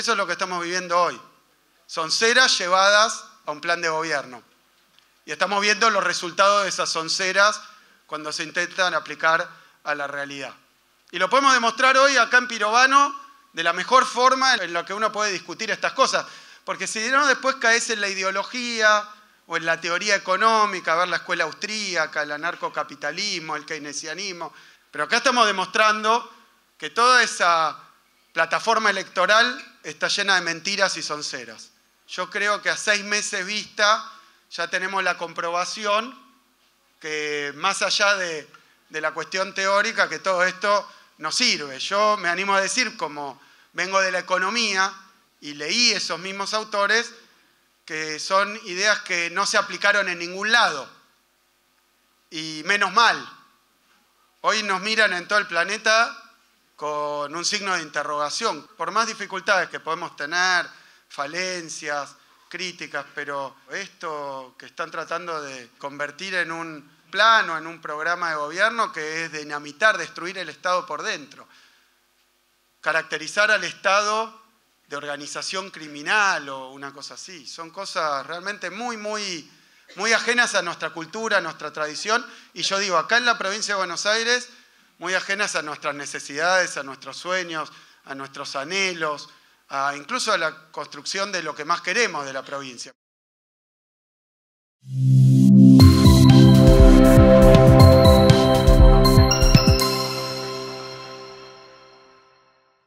Eso es lo que estamos viviendo hoy. Sonceras llevadas a un plan de gobierno. Y estamos viendo los resultados de esas sonceras cuando se intentan aplicar a la realidad. Y lo podemos demostrar hoy acá en Pirovano de la mejor forma en la que uno puede discutir estas cosas. Porque si no, después caes en la ideología o en la teoría económica, a ver la escuela austríaca, el anarcocapitalismo, el keynesianismo. Pero acá estamos demostrando que toda esa plataforma electoral está llena de mentiras y sonceras. Yo creo que a seis meses vista ya tenemos la comprobación que más allá de, de la cuestión teórica, que todo esto no sirve. Yo me animo a decir, como vengo de la economía y leí esos mismos autores, que son ideas que no se aplicaron en ningún lado. Y menos mal. Hoy nos miran en todo el planeta con un signo de interrogación. Por más dificultades que podemos tener, falencias, críticas, pero esto que están tratando de convertir en un plano, en un programa de gobierno que es dinamitar, destruir el Estado por dentro. Caracterizar al Estado de organización criminal o una cosa así. Son cosas realmente muy, muy, muy ajenas a nuestra cultura, a nuestra tradición. Y yo digo, acá en la provincia de Buenos Aires muy ajenas a nuestras necesidades, a nuestros sueños, a nuestros anhelos, incluso a la construcción de lo que más queremos de la provincia.